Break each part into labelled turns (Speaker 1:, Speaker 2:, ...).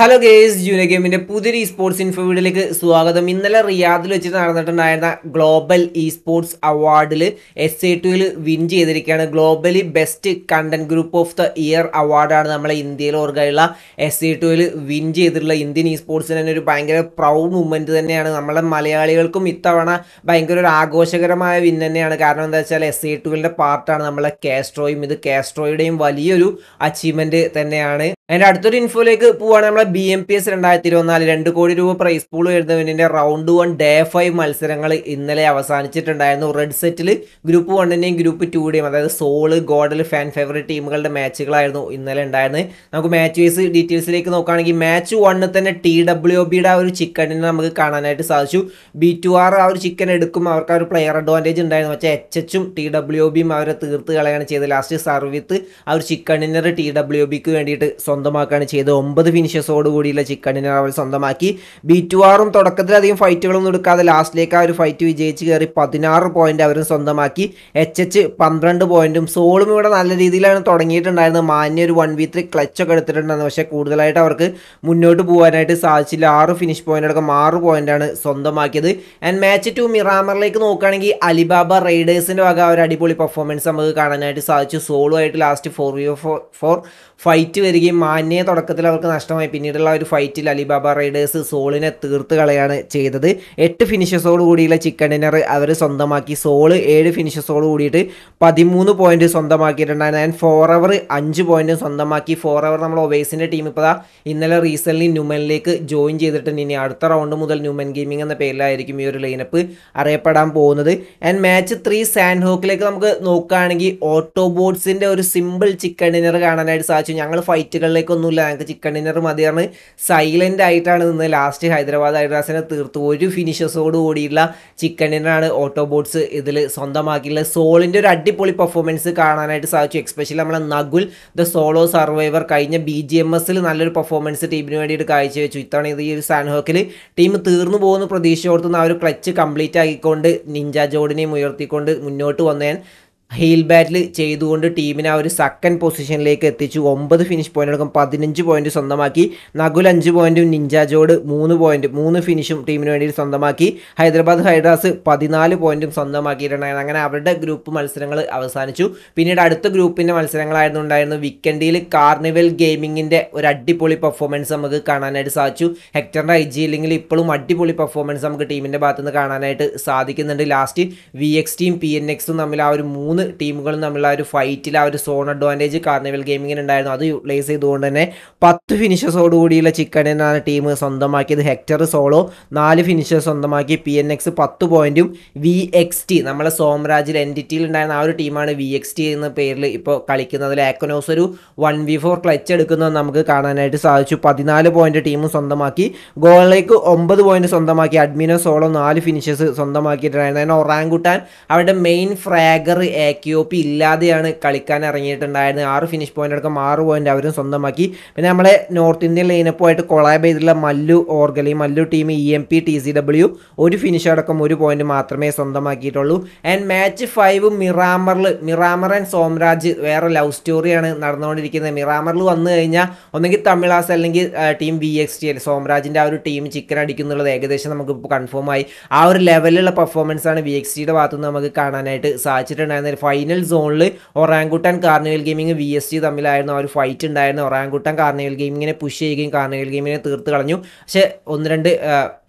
Speaker 1: hello guys junior ഗെയിമിൻ്റെ പുതിയൊരു E sports info വീഡിയോയിലേക്ക് സ്വാഗതം ഇന്നലെ റിയാദിൽ വെച്ചിട്ട് നടന്നിട്ടുണ്ടായിരുന്ന ഗ്ലോബൽ ഇ സ്പോർട്സ് അവാർഡിൽ എസ് എ ടുവിൽ വിൻ ചെയ്തിരിക്കുകയാണ് globally best content group of the year അവാർഡാണ് നമ്മളെ ഇന്ത്യയിൽ ഓർഗായുള്ള എസ് എ ടുവിൽ വിൻ ചെയ്തിട്ടുള്ള ഇന്ത്യൻ ഇ സ്പോർട്സിന് തന്നെ ഒരു ഭയങ്കര പ്രൗഡ് മൂമെൻറ്റ് തന്നെയാണ് നമ്മളെ മലയാളികൾക്കും ഇത്തവണ ഭയങ്കര ഒരു ആഘോഷകരമായ വിൻ തന്നെയാണ് കാരണം എന്താ വെച്ചാൽ എസ് എ ടുവിൻ്റെ പാർട്ടാണ് നമ്മളെ കാസ്ട്രോയും ഇത് കാസ്ട്രോയുടെയും വലിയൊരു അച്ചീവ്മെൻറ്റ് തന്നെയാണ് അതിൻ്റെ അടുത്തൊരു ഇൻഫോയിലേക്ക് പോവുകയാണ് നമ്മളെ ബി എം പി എസ് രണ്ടായിരത്തി ഇരുപത്തിനാല് രണ്ട് കോടി രൂപ പ്രൈസ് പൂൾ വരുന്നതിൻ്റെ റൗണ്ട് വൺ ഡേ ഫൈവ് മത്സരങ്ങൾ ഇന്നലെ അവസാനിച്ചിട്ടുണ്ടായിരുന്നു റെഡ് സെറ്റിൽ ഗ്രൂപ്പ് വണ്ണിൻ്റെയും ഗ്രൂപ്പ് ടൂടെയും അതായത് സോള് ഗോഡൽ ഫാൻ ഫേവറേറ്റ് ടീമുകളുടെ മാച്ചുകളായിരുന്നു ഇന്നലെ ഉണ്ടായിരുന്നത് നമുക്ക് മാച്ച് വൈസ് ഡീറ്റെയിൽസിലേക്ക് നോക്കുകയാണെങ്കിൽ മാച്ച് വണ്ണിൽ തന്നെ ടി ഡബ്ല്യു ബിയുടെ ആ ഒരു ചിക്കണിനെ നമുക്ക് കാണാനായിട്ട് സാധിച്ചു ബി ടു ആർ ആ ഒരു ചിക്കൻ എടുക്കും അവർക്ക് ആ ഒരു പ്ലെയർ അഡ്വാൻറ്റേജ് ഉണ്ടായിരുന്നു പക്ഷേ എച്ച് എച്ചും ടി ഡബ്ല്യു ബിയും അവരെ തീർത്ത് കളയാണ് ചെയ്തത് ലാസ്റ്റ് സർവീത്ത് ആ ഒരു ചിക്കണിനെ ടി ഡബ്ല്യു ബിക്ക് വേണ്ടിയിട്ട് സ്വന്തം സ്വന്തമാക്കുകയാണ് ചെയ്ത് ഒമ്പത് ഫിനിഷസോടുകൂടിയുള്ള ചിക്കണിനെ അവർ സ്വന്തമാക്കി ബീറ്റുവാറും തുടക്കത്തിലധികം ഫൈറ്റുകളൊന്നും എടുക്കാതെ ലാസ്റ്റിലേക്ക് ആ ഒരു ഫൈറ്റ് വിജയിച്ച് കയറി പതിനാറ് പോയിന്റ് അവരും സ്വന്തമാക്കി എച്ച് എച്ച് പന്ത്രണ്ട് പോയിന്റും സോളും ഇവിടെ നല്ല രീതിയിലാണ് തുടങ്ങിയിട്ടുണ്ടായിരുന്നത് മാന്യ ഒരു വൺ വി ത്രീ ക്ലച്ചൊക്കെ എടുത്തിട്ടുണ്ടായിരുന്നു പക്ഷേ കൂടുതലായിട്ട് അവർക്ക് മുന്നോട്ട് പോകാനായിട്ട് സാധിച്ചില്ല ആറ് ഫിനിഷ് പോയിന്റ് അടക്കം ആറ് പോയിന്റാണ് സ്വന്തമാക്കിയത് ആൻഡ് മാച്ച് ടു മിറാമറിലേക്ക് നോക്കുകയാണെങ്കിൽ അലിബാബ റൈഡേഴ്സിൻ്റെ വക ഒരു അടിപൊളി പെർഫോമൻസ് നമുക്ക് കാണാനായിട്ട് സാധിച്ചു സോളുമായിട്ട് last four V four four fight വരികയും മാന്യെ തുടക്കത്തിൽ അവർക്ക് നഷ്ടമായി പിന്നീടുള്ള ഒരു ഫൈറ്റിൽ അലിബാബ റൈഡേഴ്സ് സോളിനെ തീർത്ത് കളയാണ് ചെയ്തത് എട്ട് ഫിനിഷസോട് കൂടിയുള്ള ചിക്കൻ ഡിന്നർ അവർ സ്വന്തമാക്കി സോള് ഏഴ് ഫിനിഷസോട് കൂടിയിട്ട് പതിമൂന്ന് പോയിന്റ് സ്വന്തമാക്കിയിട്ടുണ്ടായിരുന്നു ആൻഡ് ഫോർ അവർ അഞ്ച് പോയിന്റ് സ്വന്തമാക്കി ഫോർ അവർ നമ്മൾ ഒവേസിൻ്റെ ടീം ഇപ്പോൾ ഇന്നലെ റീസെൻ്റ്ലി ന്യൂമനിലേക്ക് ജോയിൻ ചെയ്തിട്ടുണ്ട് ഇനി അടുത്ത റൗണ്ട് മുതൽ ന്യൂമൻ ഗെയിമിംഗ് എന്ന പേരിലായിരിക്കും ഈ ഒരു ലൈനപ്പ് അറിയപ്പെടാൻ പോകുന്നത് ആൻഡ് മാച്ച് ത്രീ സാൻഡ് ഹോക്കിലേക്ക് നമുക്ക് നോക്കുകയാണെങ്കിൽ ഓട്ടോബോട്ട്സിൻ്റെ ഒരു സിമ്പിൾ ചിക്കൻ ഡിന്നർ കാണാനായിട്ട് സാധിച്ചു പക്ഷേ ഞങ്ങൾ ഫൈറ്റുകളിലേക്കൊന്നുമില്ല ഞങ്ങൾക്ക് ചിക്കൻ ഡിന്നർ മതി പറഞ്ഞ് സൈലൻ്റ് ആയിട്ടാണ് നിന്ന് ലാസ്റ്റ് ഹൈദരാബാദ് ഹൈഡ്രാസിനെ തീർത്ത് ഒരു ഫിനിഷേഴ്സോട് കൂടിയുള്ള ചിക്കൻ ഡിന്നറാണ് ഓട്ടോബോട്ട്സ് ഇതിൽ സ്വന്തമാക്കിയിട്ടുള്ളത് സോളിൻ്റെ ഒരു അടിപൊളി പെർഫോമൻസ് കാണാനായിട്ട് സാധിച്ചു എക്സ്പെഷ്യലി നമ്മളെ നഗുൽ ദ സോളോ സർവൈവർ കഴിഞ്ഞ ബി ജി എം എസിൽ നല്ലൊരു പെർഫോമൻസ് ടീമിന് വേണ്ടിയിട്ട് കാഴ്ചവെച്ചു ഇത്തവണ ഇത് ഈ ഒരു സാൻഹോക്കിൽ ടീം തീർന്നു പോകുന്ന പ്രതീക്ഷയോർത്തുന്ന ആ ഒരു ക്ലച്ച് കംപ്ലീറ്റ് ആക്കിക്കൊണ്ട് നിഞ്ച ജോഡിനെയും ഉയർത്തിക്കൊണ്ട് മുന്നോട്ട് വന്നേൻ ഹീൽ ബാറ്റിൽ ചെയ്തുകൊണ്ട് ടീമിനെ ആ ഒരു സെക്കൻഡ് പൊസിഷനിലേക്ക് എത്തിച്ചു ഒമ്പത് ഫിനിഷ് പോയിന്റുകൾക്കും പതിനഞ്ച് പോയിന്റ് സ്വന്തമാക്കി നകുൽ അഞ്ച് പോയിന്റും നിഞ്ചാജോട് മൂന്ന് പോയിന്റ് മൂന്ന് ഫിനിഷും ടീമിന് വേണ്ടി സ്വന്തമാക്കി ഹൈദരാബാദ് ഹൈഡ്രാസ് പതിനാല് പോയിന്റും സ്വന്തമാക്കിയിട്ടുണ്ടായിരുന്നു അങ്ങനെ അവരുടെ ഗ്രൂപ്പ് മത്സരങ്ങൾ അവസാനിച്ചു പിന്നീട് അടുത്ത ഗ്രൂപ്പിൻ്റെ ഉണ്ടായിരുന്നു വിക്കൻഡിയിൽ കാർണിവൽ ഗെയിമിങ്ങിൻ്റെ ഒരു അടിപൊളി പെർഫോമൻസ് നമുക്ക് കാണാനായിട്ട് സാധിച്ചു ഹെക്ടറിൻ്റെ ഐ ജി ഇല്ലെങ്കിൽ ഇപ്പോഴും അടിപൊളി പെർഫോമൻസ് നമുക്ക് ടീമിൻ്റെ ഭാഗത്തുനിന്ന് കാണാനായിട്ട് സാധിക്കുന്നുണ്ട് last V X team P N എക്സും തമ്മിൽ ആ ഒരു മൂന്ന് ടീമുകളും തമ്മിലുള്ള ഒരു ഫൈറ്റിൽ ആ ഒരു സോൺ അഡ്വാൻറ്റേജ് കാർണിവൽ ഗെയിമിങ്ങിന് ഉണ്ടായിരുന്നു അത് യൂട്ടിലൈസ് ചെയ്തുകൊണ്ട് തന്നെ പത്ത് ഫിനിഷസോട് കൂടിയുള്ള ചിക്കനെന്നാണ് ടീം സ്വന്തമാക്കിയത് ഹെക്ടർ സോളോ നാല് ഫിനിഷേഴ്സ് സ്വന്തമാക്കി പി എൻ എക്സ് പത്ത് പോയിന്റും വി എക്സ് ടി നമ്മളെ സോംരാജിൽ എൻഡിറ്റിയിൽ ഉണ്ടായിരുന്ന ആ ഒരു ടീമാണ് വി എക്സ് ടി എന്ന പേരിൽ ഇപ്പോൾ കളിക്കുന്നത് ലാക്കനോസ് ഒരു വൺ വി ഫോർ ക്ലച്ച് എടുക്കുന്നത് നമുക്ക് കാണാനായിട്ട് സാധിച്ചു പതിനാല് പോയിന്റ് ടീം സ്വന്തമാക്കി ഗോളിലേക്ക് ഒമ്പത് പോയിന്റ് സ്വന്തമാക്കി അഡ്മിനോ സോളോ നാല് ഫിനിഷേഴ്സ് സ്വന്തമാക്കിയിട്ടുണ്ടായിരുന്നു ഒറാങ്കുട്ടാൻ അവരുടെ മെയിൻ ഫ്രാഗർ എ എക്യോപ്പി ഇല്ലാതെയാണ് കളിക്കാൻ ഇറങ്ങിയിട്ടുണ്ടായിരുന്നത് ആറ് ഫിനിഷ് പോയിന്റ് അടക്കം ആറ് പോയിന്റ് അവരും സ്വന്തമാക്കി പിന്നെ നമ്മളെ നോർത്ത് ഇന്ത്യൻ ലൈനപ്പുമായിട്ട് കൊളാബ് ചെയ്തിട്ടുള്ള മല്ലു ഓർഗലി Mallu team E M P T C W ഒരു ഫിനിഷ് അടക്കം ഒരു പോയിന്റ് മാത്രമേ സ്വന്തമാക്കിയിട്ടുള്ളൂ ആൻഡ് മാച്ച് ഫൈവ് മിറാമറിൽ മിറാമർ ആൻഡ് സോംരാജ് വേറെ ലവ് സ്റ്റോറിയാണ് നടന്നുകൊണ്ടിരിക്കുന്നത് മിറാമറിൽ വന്നു കഴിഞ്ഞാൽ ഒന്നെങ്കിൽ തമിഴാസ് അല്ലെങ്കിൽ ടീം വി എക്സ് ടി അല്ലെങ്കിൽ സോംരാജിൻ്റെ ആ ഒരു ടീം ചിക്കൻ അടിക്കുന്നുള്ളത് ഏകദേശം നമുക്ക് കൺഫേം ആയി ആ ഒരു ലെവലിലുള്ള പെർഫോമൻസ് ആണ് വി എക്സ് ടിയുടെ ഭാഗത്തുനിന്ന് നമുക്ക് കാണാനായിട്ട് സാധിച്ചിട്ടുണ്ടായിരുന്നത് ഫൈനൽ സോണിൽ Orangutan Carnival Gaming V S T തമ്മിലായിരുന്നു ആ ഒരു ഫൈറ്റ് ഉണ്ടായിരുന്നു ഒറാങ്കുട്ടൻ കാർണിവൽ ഗെയിമിങ്ങിനെ പുഷ് ചെയ്യുകയും കാർണിവൽ ഗെയിമിനെ തീർത്ത് കളഞ്ഞു പക്ഷേ ഒന്ന് രണ്ട്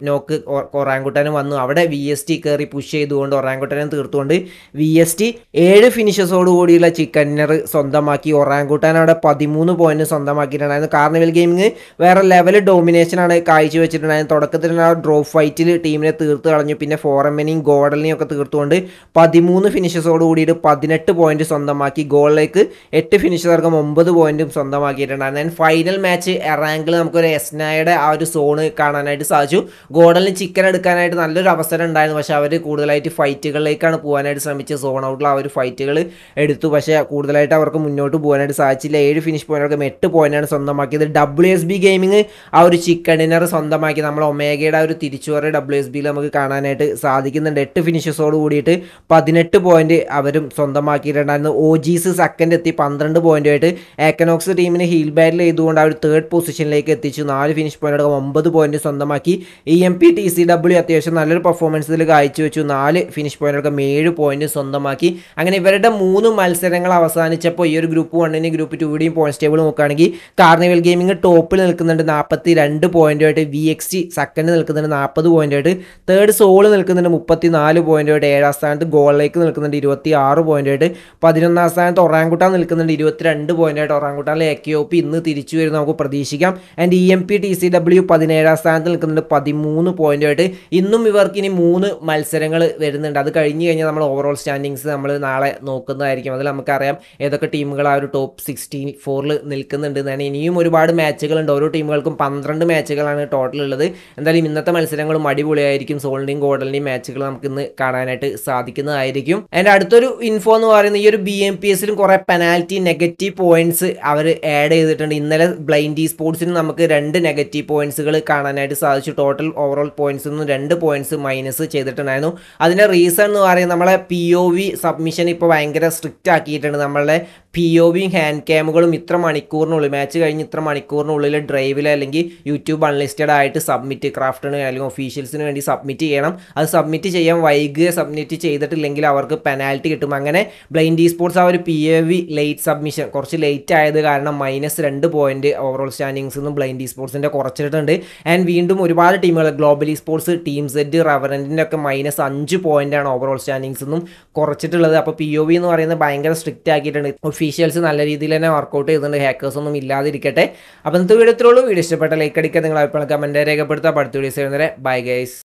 Speaker 1: നോക്ക് ഒറാങ്കുട്ടനും വന്നു അവിടെ വി എസ് ടി കയറി പുഷ് ചെയ്തുകൊണ്ട് ഒറാങ്കുട്ടനെ തീർത്തുകൊണ്ട് വി എസ് ടി ഏഴ് ഫിനിഷസോടുകൂടിയുള്ള ചിക്കനർ സ്വന്തമാക്കി ഒറാങ്കുട്ടൻ അവിടെ പതിമൂന്ന് പോയിന്റ് സ്വന്തമാക്കിയിട്ടുണ്ടായിരുന്നു കാർണിവൽ ഗെയിമിങ് വേറെ ലെവൽ ഡോമിനേഷനാണ് കാഴ്ചവെച്ചിട്ടുണ്ടായിരുന്നു തുടക്കത്തിൽ ആ ഡ്രോപ്പ് ഫൈറ്റിൽ ടീമിനെ തീർത്ത് കളഞ്ഞു പിന്നെ ഫോറമ്മനെയും ഗോഡലിനെയും ഒക്കെ തീർത്തുകൊണ്ട് പതിമൂന്ന് ഫിനിഷസോട് കൂടിയിട്ട് പതിനെട്ട് പോയിന്റ് സ്വന്തമാക്കി ഗോളിലേക്ക് എട്ട് ഫിനിഷ് തർക്കം ഒമ്പത് പോയിന്റും സ്വന്തമാക്കിയിട്ടുണ്ടായിരുന്നു ആൻഡ് ഫൈനൽ മാച്ച് റാങ്കിൽ നമുക്കൊരു എസ്നായുടെ ആ ഒരു സോണ് കാണാനായിട്ട് സാധിച്ചു ഗോഡലിന് ചിക്കൻ എടുക്കാനായിട്ട് നല്ലൊരു അവസരം ഉണ്ടായിരുന്നു പക്ഷേ അവർ കൂടുതലായിട്ട് ഫൈറ്റുകളിലേക്കാണ് പോകാനായിട്ട് ശ്രമിച്ചത് സോൺ ഔട്ടിൽ ആ ഒരു ഫൈറ്റുകൾ എടുത്തു പക്ഷേ കൂടുതലായിട്ട് അവർക്ക് മുന്നോട്ട് പോകാനായിട്ട് സാധിച്ചില്ല ഏഴ് ഫിനിഷ് പോയിന്റ് എട്ട് പോയിന്റാണ് സ്വന്തമാക്കിയത് ഡബ്ല്യു എസ് ബി ഗെയിമിംഗ് ആ ഒരു ചിക്കൻ ഡിന്നർ സ്വന്തമാക്കി നമ്മൾ ഒമേഗയുടെ ആ ഒരു തിരിച്ചുവരവ് ഡബ്ല്യു എസ് ബിയിൽ നമുക്ക് കാണാനായിട്ട് സാധിക്കുന്നുണ്ട് എട്ട് ഫിനിഷസോട് കൂടിയിട്ട് പതിനെട്ട് പോയിന്റ് അവർ പോയിന്റും സ്വന്തമാക്കിയിട്ടുണ്ടായിരുന്നു ഒ ജീസ് സെക്കൻഡ് എത്തി പന്ത്രണ്ട് പോയിന്റുമായിട്ട് ഏക്കനോക്സ് ടീമിനെ ഹീൽ ബാറ്റിൽ ചെയ്തുകൊണ്ട് അവർ തേർഡ് പൊസിഷനിലേക്ക് എത്തിച്ചു നാല് ഫിനിഷ് പോയിന്റ് ഒമ്പത് പോയിന്റ് സ്വന്തമാക്കി E M P T C W അത്യാവശ്യം നല്ലൊരു പെർഫോമൻസിൽ വെച്ചു നാല് ഫിനിഷ് പോയിന്റടക്കം ഏഴ് പോയിന്റ് സ്വന്തമാക്കി അങ്ങനെ ഇവരുടെ മൂന്ന് മത്സരങ്ങൾ അവസാനിച്ചപ്പോൾ ഈ ഒരു ഗ്രൂപ്പ് വണ്ണിന് ഗ്രൂപ്പ് ടുവിടെയും പോയിന്റ്സ് ടേബിൾ നോക്കുകയാണെങ്കിൽ കാർണിവൽ ഗെയിമിംഗ് ടോപ്പിൽ നിൽക്കുന്നുണ്ട് നാൽപ്പത്തി രണ്ട് പോയിന്റുമായിട്ട് വി എക്സ് ടി സെക്കൻഡ് നിൽക്കുന്നുണ്ട് നാൽപ്പത് പോയിന്റുമായിട്ട് തേർഡ് സോള് നിൽക്കുന്നുണ്ട് മുപ്പത്തി നാല് പോയിന്റുമായിട്ട് ഏഴാം സ്ഥാനത്ത് ഗോളിലേക്ക് നിൽക്കുന്നുണ്ട് ഇരുപത്തി ആറ് പോയിൻ്റായിട്ട് പതിനൊന്നാം സ്ഥാനത്ത് ഒറാങ്കുട്ടാൻ നിൽക്കുന്നുണ്ട് ഇരുപത്തിരണ്ട് പോയിൻ്റായിട്ട് Orangutan A K O P ഇന്ന് തിരിച്ചു വരും നമുക്ക് പ്രതീക്ഷിക്കാം and E M P T C W പതിനേഴാം സ്ഥാനത്ത് നിൽക്കുന്നുണ്ട് പതിമൂന്ന് പോയിൻ്റായിട്ട് ഇന്നും ഇവർക്ക് ഇനി മൂന്ന് മത്സരങ്ങൾ വരുന്നുണ്ട് അത് കഴിഞ്ഞ് കഴിഞ്ഞാൽ നമ്മൾ ഓവറോൾ സ്റ്റാൻഡിങ്സ് നമ്മൾ നാളെ നോക്കുന്നതായിരിക്കും അതിൽ നമുക്കറിയാം ഏതൊക്കെ ടീമുകൾ ആ ഒരു ടോപ്പ് സിക്സ്റ്റി ഫോറിൽ നിൽക്കുന്നുണ്ട് എന്നാണ് ഇനിയും ഒരുപാട് മാച്ചുകളുണ്ട് ഓരോ ടീമുകൾക്കും പന്ത്രണ്ട് മാച്ചുകളാണ് ടോട്ടൽ ഉള്ളത് എന്തായാലും ഇന്നത്തെ മത്സരങ്ങളും അടിപൊളിയായിരിക്കും സോളിൻ്റെയും ഗോഡലിൻ്റെയും മാച്ചുകൾ നമുക്ക് ഇന്ന് കാണാനായിട്ട് സാധിക്കുന്നതായിരിക്കും ആൻഡ് അടുത്തൊരു ഇൻഫോ എന്ന് പറയുന്നത് ഈ ഒരു ബി എം പി എസിലും കുറേ പെനാൽറ്റി നെഗറ്റീവ് പോയിന്റ്സ് അവർ ആഡ് ചെയ്തിട്ടുണ്ട് ഇന്നലെ ബ്ലൈൻഡ് ഇ സ്പോർട്സിന് നമുക്ക് രണ്ട് നെഗറ്റീവ് പോയിന്റ്സുകൾ കാണാനായിട്ട് സാധിച്ചു ടോട്ടൽ ഓവറോൾ പോയിന്റ്സ് നിന്നും രണ്ട് പോയിന്റ്സ് മൈനസ് ചെയ്തിട്ടുണ്ടായിരുന്നു അതിൻ്റെ റീസൺ എന്ന് പറയുന്നത് നമ്മളെ പി ഒ വി സബ്മിഷൻ ഇപ്പോൾ ഭയങ്കര സ്ട്രിക്റ്റ് ആക്കിയിട്ടുണ്ട് നമ്മളുടെ പി ഒ വിയും ഹാൻഡ് ക്യാമുകളും ഇത്ര മണിക്കൂറിനുള്ളിൽ മാച്ച് കഴിഞ്ഞ് ഇത്ര മണിക്കൂറിനുള്ളിൽ ഡ്രൈവിൽ അല്ലെങ്കിൽ യൂട്യൂബ് അൺലിസ്റ്റഡ് ആയിട്ട് സബ്മിറ്റ് ക്രാഫ്റ്റിന് അല്ലെങ്കിൽ ഒഫീഷ്യൽസിന് വേണ്ടി സബ്മിറ്റ് ചെയ്യണം അത് സബ്മിറ്റ് ചെയ്യാൻ വൈകുക സബ്മിറ്റ് ചെയ്തിട്ടില്ലെങ്കിൽ അവർക്ക് പെനാൽറ്റി കിട്ടും അങ്ങനെ ബ്ലൈൻഡ് ഇ സ്പോർട്സ് ആ ഒരു P A V late submission കുറച്ച് ലേറ്റ് ആയത് കാരണം മൈനസ് രണ്ട് പോയിന്റ് ഓവറോൾ സ്റ്റാൻഡിങ്സ് നിന്നും ബ്ലൈൻഡ് ഇ സ്പോർട്സിൻ്റെ കുറച്ചിട്ടുണ്ട് ആൻഡ് വീണ്ടും ഒരുപാട് ടീമുകൾ global esports team set റവറൻറ്റിൻ്റെ ഒക്കെ മൈനസ് അഞ്ച് ആണ് ഓവറോൾ സ്റ്റാൻഡിങ്സ് നിന്നും കുറച്ചിട്ടുള്ളത് അപ്പോൾ പി ഒ വി എന്ന് പറയുന്നത് ഭയങ്കര സ്ട്രിക്റ്റ് ആക്കിയിട്ടുണ്ട് ഒഫീഷ്യൽസ് നല്ല രീതിയിൽ തന്നെ വർക്ക്ഔട്ട് ചെയ്യുന്നുണ്ട് ഹാക്കേഴ്സ് ഒന്നും ഇല്ലാതിരിക്കട്ടെ അപ്പോൾ ഇന്നത്തെ വീഡിയോ ഇത്രയുള്ളൂ വീഡിയോ ഇഷ്ടപ്പെട്ട ലൈക്ക് അടിക്കുക നിങ്ങളുടെ അഭിപ്രായം കമൻറ്റ് രേഖപ്പെടുത്തുക അടുത്ത വീഡിയോസ് വരുന്നവരെ ബൈ ഗൈസ്